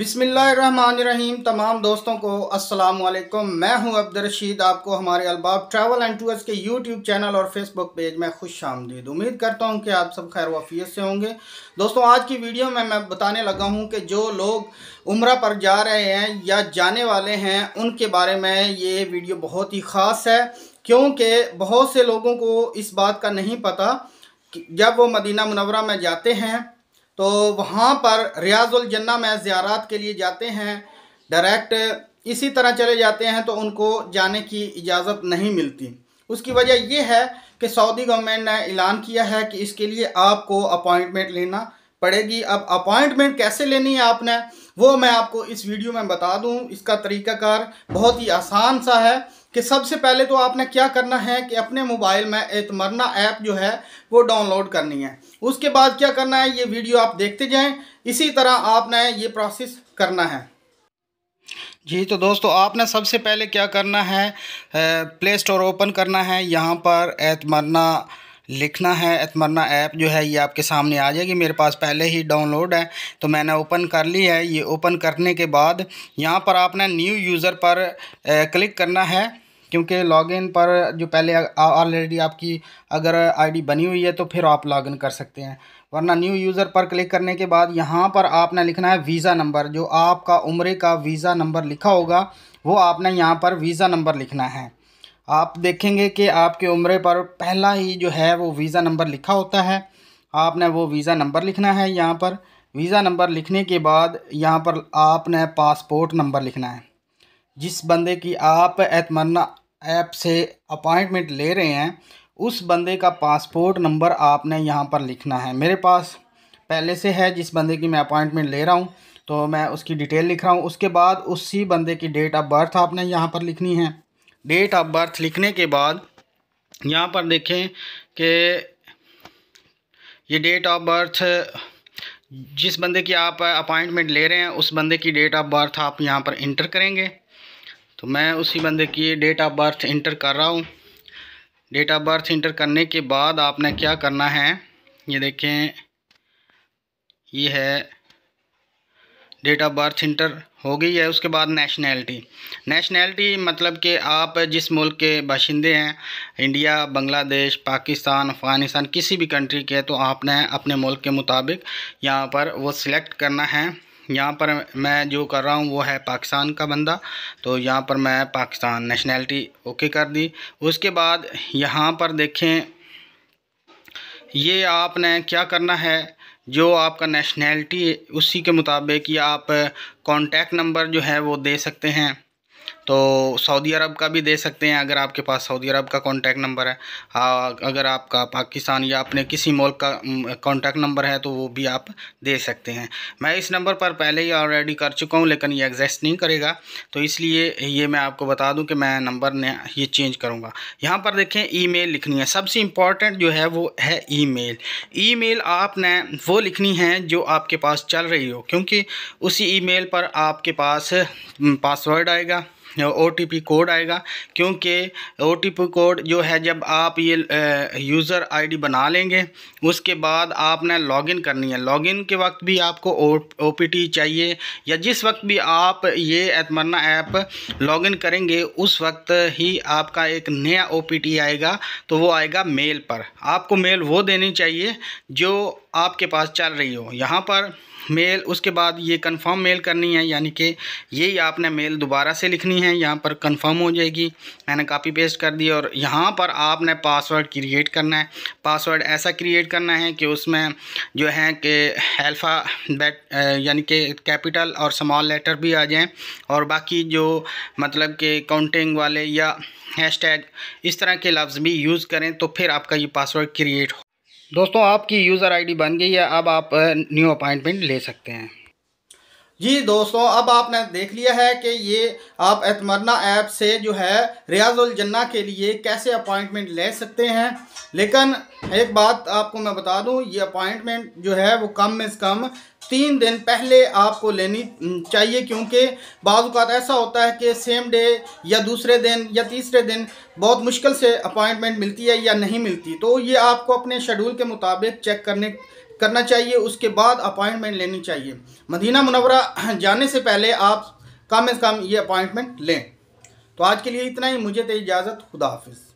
बिसमीम तमाम दोस्तों को अस्सलाम वालेकुम मैं हूं अब्दुलरशीद आपको हमारे अलबाब ट्रैवल एंड टूर्स के यूट्यूब चैनल और फेसबुक पेज में खुश आमदीद उम्मीद करता हूं कि आप सब खैर वफीयत से होंगे दोस्तों आज की वीडियो में मैं बताने लगा हूं कि जो लोग उम्र पर जा रहे हैं या जाने वाले हैं उनके बारे में ये वीडियो बहुत ही ख़ास है क्योंकि बहुत से लोगों को इस बात का नहीं पता जब वो मदीना मुनवरा में जाते हैं तो वहाँ पर रियाजुल जन्ना में ज़्यारत के लिए जाते हैं डायरेक्ट इसी तरह चले जाते हैं तो उनको जाने की इजाज़त नहीं मिलती उसकी वजह यह है कि सऊदी गवर्नमेंट ने ऐलान किया है कि इसके लिए आपको अपॉइंटमेंट लेना पड़ेगी अब अपॉइंटमेंट कैसे लेनी है आपने वो मैं आपको इस वीडियो में बता दूं इसका तरीकाकार बहुत ही आसान सा है कि सबसे पहले तो आपने क्या करना है कि अपने मोबाइल में एतमरना ऐप जो है वो डाउनलोड करनी है उसके बाद क्या करना है ये वीडियो आप देखते जाएं इसी तरह आपने ये प्रोसेस करना है जी तो दोस्तों आपने सबसे पहले क्या करना है प्ले स्टोर ओपन करना है यहाँ पर एतमरना लिखना है एतमरना ऐप जो है ये आपके सामने आ जाएगी मेरे पास पहले ही डाउनलोड है तो मैंने ओपन कर ली है ये ओपन करने के बाद यहाँ पर आपने न्यू यूज़र पर क्लिक करना है क्योंकि लॉगिन पर जो पहले ऑलरेडी आपकी अगर आईडी बनी हुई है तो फिर आप लॉगिन कर सकते हैं वरना न्यू यूज़र पर क्लिक करने के बाद यहाँ पर आपने लिखना है वीज़ा नंबर जो आपका उम्र का वीज़ा नंबर लिखा होगा वो आपने यहाँ पर वीज़ा नंबर लिखना है आप देखेंगे कि आपके उम्र पर पहला ही जो है वो वीज़ा नंबर लिखा होता है आपने वो वीज़ा नंबर लिखना है यहाँ पर वीज़ा नंबर लिखने के बाद यहाँ पर आपने पासपोर्ट नंबर लिखना है जिस बंदे की आप एतमन्ना ऐप से अपॉइंटमेंट ले रहे हैं उस बंदे का पासपोर्ट नंबर आपने यहाँ पर लिखना है मेरे पास पहले से है जिस बंदे की मैं अपॉइंटमेंट ले रहा हूँ तो मैं उसकी डिटेल लिख रहा हूँ उसके बाद उसी बंदे की डेट ऑफ बर्थ आपने यहाँ पर लिखनी है डेट ऑफ बर्थ लिखने के बाद यहाँ पर देखें कि ये डेट ऑफ बर्थ जिस बंदे की आप अपॉइंटमेंट ले रहे हैं उस बंदे की डेट ऑफ बर्थ आप यहाँ पर इंटर करेंगे तो मैं उसी बंदे की डेट ऑफ बर्थ इंटर कर रहा हूँ डेट ऑफ बर्थ इंटर करने के बाद आपने क्या करना है ये देखें ये है डेट ऑफ बर्थ इंटर हो गई है उसके बाद नेशनैलिटी नेशनैलिटी मतलब कि आप जिस मुल्क के बाशिंदे हैं इंडिया बांग्लादेश पाकिस्तान अफ़गानिस्तान किसी भी कंट्री के तो आपने अपने मुल्क के मुताबिक यहाँ पर वो सिलेक्ट करना है यहाँ पर मैं जो कर रहा हूँ वो है पाकिस्तान का बंदा तो यहाँ पर मैं पाकिस्तान नेशनैलिटी ओके कर दी उसके बाद यहाँ पर देखें ये आपने क्या करना है जो आपका नेशनैलिटी उसी के मुताबिक या आप कॉन्टैक्ट नंबर जो है वो दे सकते हैं तो सऊदी अरब का भी दे सकते हैं अगर आपके पास सऊदी अरब का कॉन्टैक्ट नंबर है आ, हाँ, अगर आपका पाकिस्तान या अपने किसी मुल्क का कॉन्टैक्ट नंबर है तो वो भी आप दे सकते हैं मैं इस नंबर पर पहले ही ऑलरेडी कर चुका हूँ लेकिन ये एग्जस्ट नहीं करेगा तो इसलिए ये मैं आपको बता दूँ कि मैं नंबर ने ये चेंज करूँगा यहाँ पर देखें ई लिखनी है सबसे इम्पॉर्टेंट जो है वो है ई मेल आपने वो लिखनी है जो आपके पास चल रही हो क्योंकि उसी ईमेल पर आपके पास पासवर्ड आएगा ओ टी पी कोड आएगा क्योंकि ओ टी पी कोड जो है जब आप ये यूज़र आईडी बना लेंगे उसके बाद आपने लॉगिन करनी है लॉगिन के वक्त भी आपको ओ पी टी चाहिए या जिस वक्त भी आप ये एतमरना ऐप लॉगिन करेंगे उस वक्त ही आपका एक नया ओ पी टी आएगा तो वो आएगा मेल पर आपको मेल वो देनी चाहिए जो आपके पास चल रही हो यहाँ पर मेल उसके बाद ये कंफर्म मेल करनी है यानी कि यही आपने मेल दोबारा से लिखनी है यहाँ पर कंफर्म हो जाएगी मैंने कॉपी पेस्ट कर दी और यहाँ पर आपने पासवर्ड क्रिएट करना है पासवर्ड ऐसा क्रिएट करना है कि उसमें जो है कि हेल्फा बैट यानी कि कैपिटल और स्मॉल लेटर भी आ जाएँ और बाकी जो मतलब कि काउंटिंग वाले या हैश इस तरह के लफ्ज़ भी यूज़ करें तो फिर आपका ये पासवर्ड क्रिएट दोस्तों आपकी यूज़र आईडी बन गई है अब आप न्यू अपॉइंटमेंट ले सकते हैं जी दोस्तों अब आपने देख लिया है कि ये आप एतमरना ऐप से जो है रियाजुल जन्ना के लिए कैसे अपॉइंटमेंट ले सकते हैं लेकिन एक बात आपको मैं बता दूं ये अपॉइंटमेंट जो है वो कम से कम तीन दिन पहले आपको लेनी चाहिए क्योंकि बाज़ात ऐसा होता है कि सेम डे या दूसरे दिन या तीसरे दिन बहुत मुश्किल से अपॉइंटमेंट मिलती है या नहीं मिलती तो ये आपको अपने शेड्यूल के मुताबिक चेक करने करना चाहिए उसके बाद अपॉइंटमेंट लेनी चाहिए मदीना मुनवरा जाने से पहले आप कम अज़ कम ये अपॉइंटमेंट लें तो आज के लिए इतना ही मुझे तो इजाज़त खुदा हाफिज़